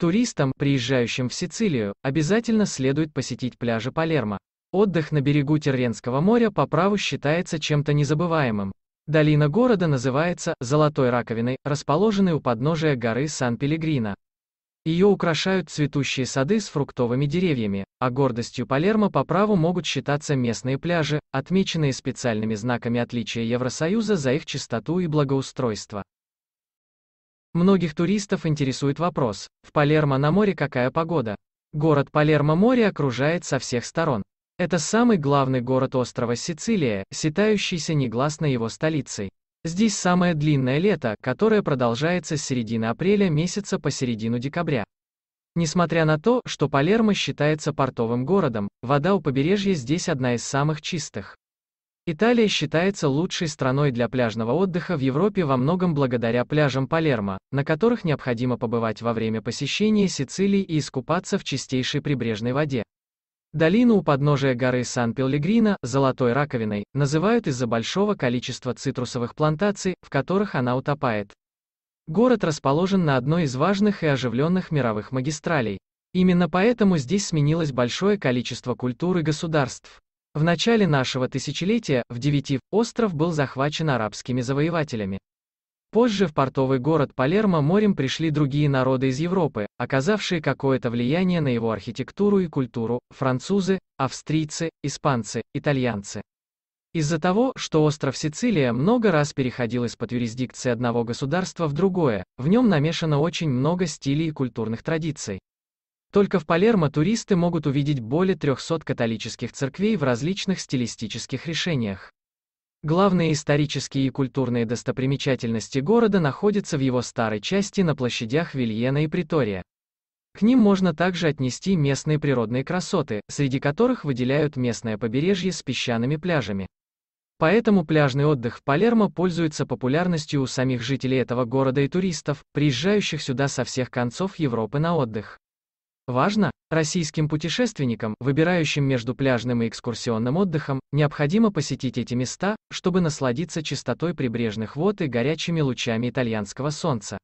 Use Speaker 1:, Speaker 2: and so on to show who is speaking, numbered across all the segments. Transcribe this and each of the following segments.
Speaker 1: Туристам, приезжающим в Сицилию, обязательно следует посетить пляжи Палермо. Отдых на берегу Тирренского моря по праву считается чем-то незабываемым. Долина города называется «Золотой раковиной», расположенной у подножия горы Сан-Пелегрино. Ее украшают цветущие сады с фруктовыми деревьями, а гордостью Палермо по праву могут считаться местные пляжи, отмеченные специальными знаками отличия Евросоюза за их чистоту и благоустройство. Многих туристов интересует вопрос, в Палермо на море какая погода? Город Палермо море окружает со всех сторон. Это самый главный город острова Сицилия, считающийся негласно его столицей. Здесь самое длинное лето, которое продолжается с середины апреля месяца по середину декабря. Несмотря на то, что Палермо считается портовым городом, вода у побережья здесь одна из самых чистых. Италия считается лучшей страной для пляжного отдыха в Европе во многом благодаря пляжам Палермо, на которых необходимо побывать во время посещения Сицилии и искупаться в чистейшей прибрежной воде. Долину у подножия горы Сан-Пеллегрино, золотой раковиной, называют из-за большого количества цитрусовых плантаций, в которых она утопает. Город расположен на одной из важных и оживленных мировых магистралей. Именно поэтому здесь сменилось большое количество культур и государств. В начале нашего тысячелетия, в Девяти, остров был захвачен арабскими завоевателями. Позже в портовый город Палермо морем пришли другие народы из Европы, оказавшие какое-то влияние на его архитектуру и культуру, французы, австрийцы, испанцы, итальянцы. Из-за того, что остров Сицилия много раз переходил из-под юрисдикции одного государства в другое, в нем намешано очень много стилей и культурных традиций. Только в Палермо туристы могут увидеть более 300 католических церквей в различных стилистических решениях. Главные исторические и культурные достопримечательности города находятся в его старой части на площадях Вильена и Притория. К ним можно также отнести местные природные красоты, среди которых выделяют местное побережье с песчаными пляжами. Поэтому пляжный отдых в Палермо пользуется популярностью у самих жителей этого города и туристов, приезжающих сюда со всех концов Европы на отдых. Важно, российским путешественникам, выбирающим между пляжным и экскурсионным отдыхом, необходимо посетить эти места, чтобы насладиться чистотой прибрежных вод и горячими лучами итальянского солнца.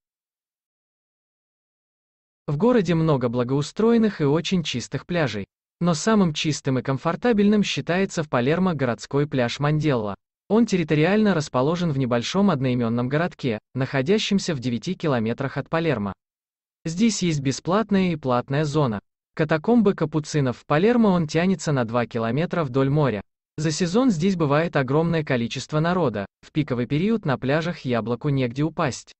Speaker 1: В городе много благоустроенных и очень чистых пляжей. Но самым чистым и комфортабельным считается в Палермо городской пляж Манделла. Он территориально расположен в небольшом одноименном городке, находящемся в 9 километрах от Палермо. Здесь есть бесплатная и платная зона. Катакомбы капуцинов в Палермо он тянется на 2 километра вдоль моря. За сезон здесь бывает огромное количество народа, в пиковый период на пляжах яблоку негде упасть.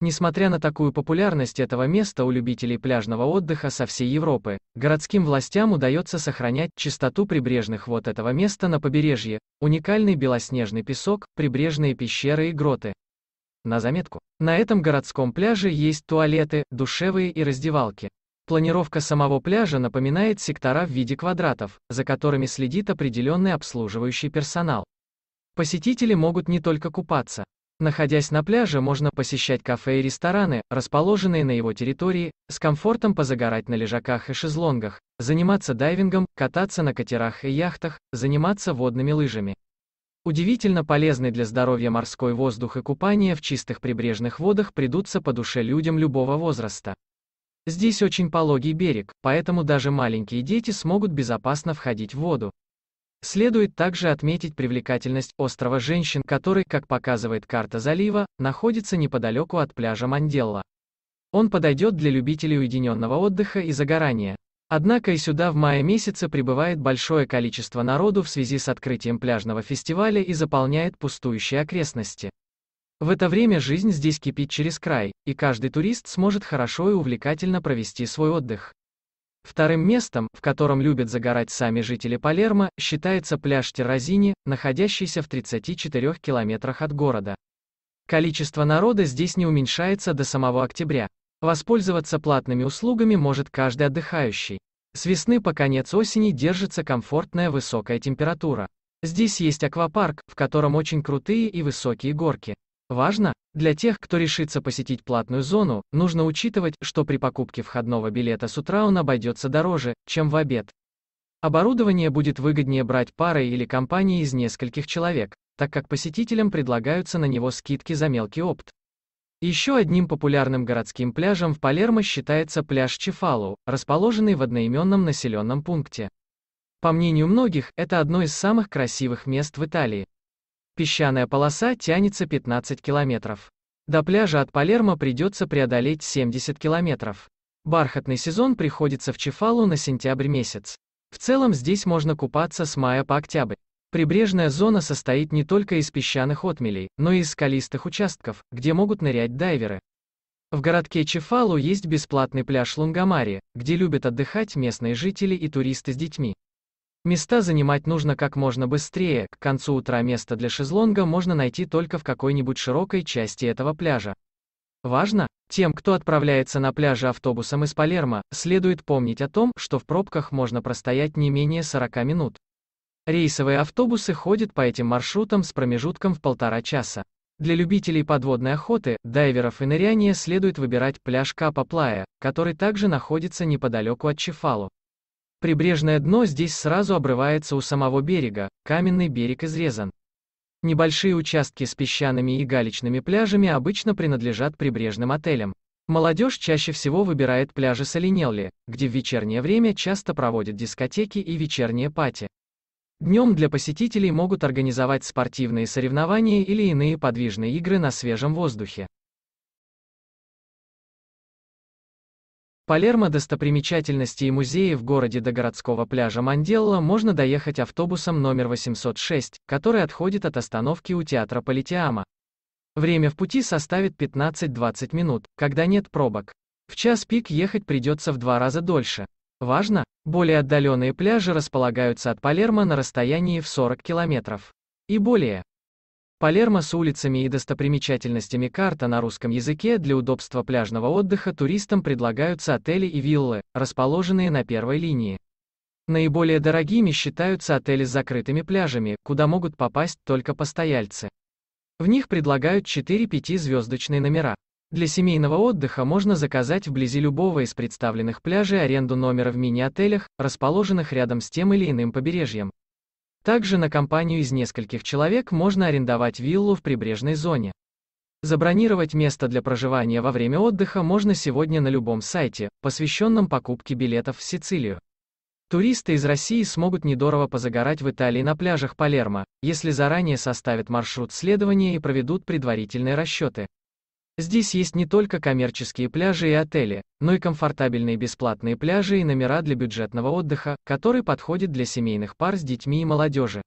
Speaker 1: Несмотря на такую популярность этого места у любителей пляжного отдыха со всей Европы, городским властям удается сохранять чистоту прибрежных вот этого места на побережье, уникальный белоснежный песок, прибрежные пещеры и гроты на заметку. На этом городском пляже есть туалеты, душевые и раздевалки. Планировка самого пляжа напоминает сектора в виде квадратов, за которыми следит определенный обслуживающий персонал. Посетители могут не только купаться. Находясь на пляже, можно посещать кафе и рестораны, расположенные на его территории, с комфортом позагорать на лежаках и шезлонгах, заниматься дайвингом, кататься на катерах и яхтах, заниматься водными лыжами. Удивительно полезный для здоровья морской воздух и купание в чистых прибрежных водах придутся по душе людям любого возраста. Здесь очень пологий берег, поэтому даже маленькие дети смогут безопасно входить в воду. Следует также отметить привлекательность острова женщин, который, как показывает карта залива, находится неподалеку от пляжа Манделла. Он подойдет для любителей уединенного отдыха и загорания. Однако и сюда в мае месяце прибывает большое количество народу в связи с открытием пляжного фестиваля и заполняет пустующие окрестности. В это время жизнь здесь кипит через край, и каждый турист сможет хорошо и увлекательно провести свой отдых. Вторым местом, в котором любят загорать сами жители Палермо, считается пляж Терразини, находящийся в 34 километрах от города. Количество народа здесь не уменьшается до самого октября. Воспользоваться платными услугами может каждый отдыхающий. С весны по конец осени держится комфортная высокая температура. Здесь есть аквапарк, в котором очень крутые и высокие горки. Важно, для тех, кто решится посетить платную зону, нужно учитывать, что при покупке входного билета с утра он обойдется дороже, чем в обед. Оборудование будет выгоднее брать парой или компанией из нескольких человек, так как посетителям предлагаются на него скидки за мелкий опт. Еще одним популярным городским пляжем в Палермо считается пляж Чефалу, расположенный в одноименном населенном пункте. По мнению многих, это одно из самых красивых мест в Италии. Песчаная полоса тянется 15 километров. До пляжа от Палермо придется преодолеть 70 километров. Бархатный сезон приходится в Чефалу на сентябрь месяц. В целом здесь можно купаться с мая по октябрь. Прибрежная зона состоит не только из песчаных отмелей, но и из скалистых участков, где могут нырять дайверы. В городке Чефалу есть бесплатный пляж Лунгамари, где любят отдыхать местные жители и туристы с детьми. Места занимать нужно как можно быстрее, к концу утра место для шезлонга можно найти только в какой-нибудь широкой части этого пляжа. Важно, тем, кто отправляется на пляже автобусом из Палермо, следует помнить о том, что в пробках можно простоять не менее 40 минут. Рейсовые автобусы ходят по этим маршрутам с промежутком в полтора часа. Для любителей подводной охоты, дайверов и ныряния следует выбирать пляж Капа-Плая, который также находится неподалеку от Чефалу. Прибрежное дно здесь сразу обрывается у самого берега, каменный берег изрезан. Небольшие участки с песчаными и галечными пляжами обычно принадлежат прибрежным отелям. Молодежь чаще всего выбирает пляжи Солинелли, где в вечернее время часто проводят дискотеки и вечерние пати. Днем для посетителей могут организовать спортивные соревнования или иные подвижные игры на свежем воздухе. Палермо достопримечательности и музеи в городе до городского пляжа Манделла можно доехать автобусом номер 806, который отходит от остановки у театра Политиама. Время в пути составит 15-20 минут, когда нет пробок. В час пик ехать придется в два раза дольше. Важно, более отдаленные пляжи располагаются от Палермо на расстоянии в 40 километров. И более. Палермо с улицами и достопримечательностями карта на русском языке для удобства пляжного отдыха туристам предлагаются отели и виллы, расположенные на первой линии. Наиболее дорогими считаются отели с закрытыми пляжами, куда могут попасть только постояльцы. В них предлагают 4-5 звездочные номера. Для семейного отдыха можно заказать вблизи любого из представленных пляжей аренду номера в мини-отелях, расположенных рядом с тем или иным побережьем. Также на компанию из нескольких человек можно арендовать виллу в прибрежной зоне. Забронировать место для проживания во время отдыха можно сегодня на любом сайте, посвященном покупке билетов в Сицилию. Туристы из России смогут недорого позагорать в Италии на пляжах Палермо, если заранее составят маршрут следования и проведут предварительные расчеты. Здесь есть не только коммерческие пляжи и отели, но и комфортабельные бесплатные пляжи и номера для бюджетного отдыха, который подходит для семейных пар с детьми и молодежи.